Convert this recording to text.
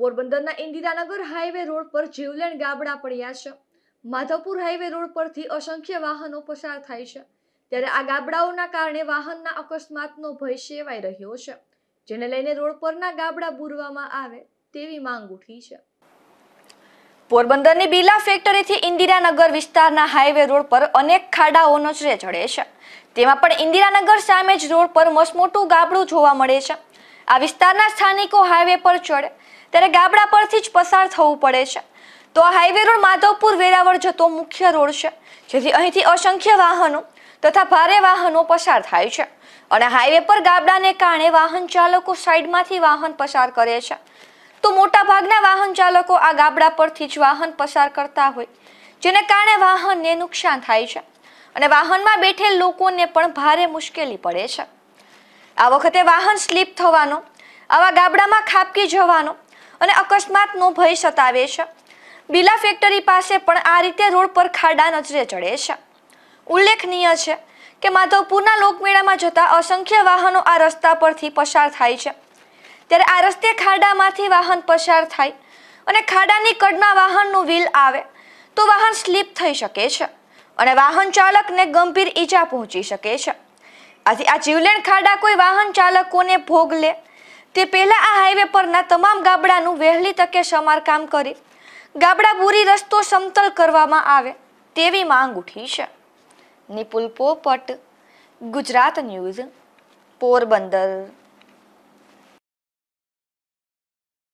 પોરબંદરના Indiranagar highway road પર જીવલેણ ગાબડા પડ્યા છે માધવપુર હાઈવે રોડ પરથી અસંખ્ય વાહનો પસાર થાય છે ત્યારે આ ગાબડાઓના કારણે વાહનના અકસ્માતનો ભય સેવાઈ રહ્યો છે જેને લઈને રોડ પરના ગાબડા બુરવામાં આવે તેવી માંગ ઉઠી છે પોરબંદરની બિલા ફેક્ટરીથી ઇન્દિરાનગર વિસ્તારના હાઈવે રોડ પર અનેક ખાડાઓનો શ્રે ચડે છે તેમાં પણ ઇન્દિરાનગર સામે જ રોડ પર મસમોટું ગાબડું જોવા મળે છે આ વિસ્તારના સ્થાનિકો હાઈવે પર ચડે ત્યારે ગાબડા પરથી જ પસાર થવું પડે છે તો આ હાઈવે રોડ માધવપુર વેરાવળ જતો મુખ્ય રોડ છે જેથી અહીંથી અસંખ્ય વાહનો તથા ભારે વાહનો પસાર થાય છે અને હાઈવે પર ગાબડાને કારણે વાહન ચાલકો સાઈડમાંથી વાહન પસાર કરે છે તો મોટાભાગના વાહન ચાલકો આ ગાબડા પરથી જ વાહન પસાર કરતા હોય જેને કારણે વાહનને નુકસાન થાય છે અને વાહનમાં બેઠેલ લોકોને પણ ભારે મુશ્કેલી પડે છે આ વખતે વાહન સ્લીપ થવાનો આવા ગાબડામાં ખાપકી જવાનો અને અકસ્માતનો ભય સતાવે છે બિલા ફેક્ટરી પાસે પણ આ રીતે રોડ પર ખાડા નજરે ચડે છે ઉલ્લેખનીય છે કે માધવપુરના લોકમેળામાં જતા અસંખ્ય વાહનો આ રસ્તા પરથી પસાર થાય છે ત્યારે આ રસ્તે ખાડામાંથી વાહન પસાર થાય અને ખાડાની કડમાં વાહનનું વ્હીલ આવે તો વાહન સ્લીપ થઈ શકે છે અને વાહન ચાલકને ગંભીર ઈજા પહોંચી શકે છે આથી આ જીવલેણ ખાડા કોઈ વાહન ચાલકોને ભોગ લે તે પહેલાં આ હાઈવે પરના તમામ ગાબડાનું વહેલી તકે સમારકામ કરી ગાબડા ગાબડાબુરી રસ્તો સમતલ કરવામાં આવે તેવી માંગ ઉઠી છે નિપુલ પોપટ ગુજરાત ન્યૂઝ પોરબંદર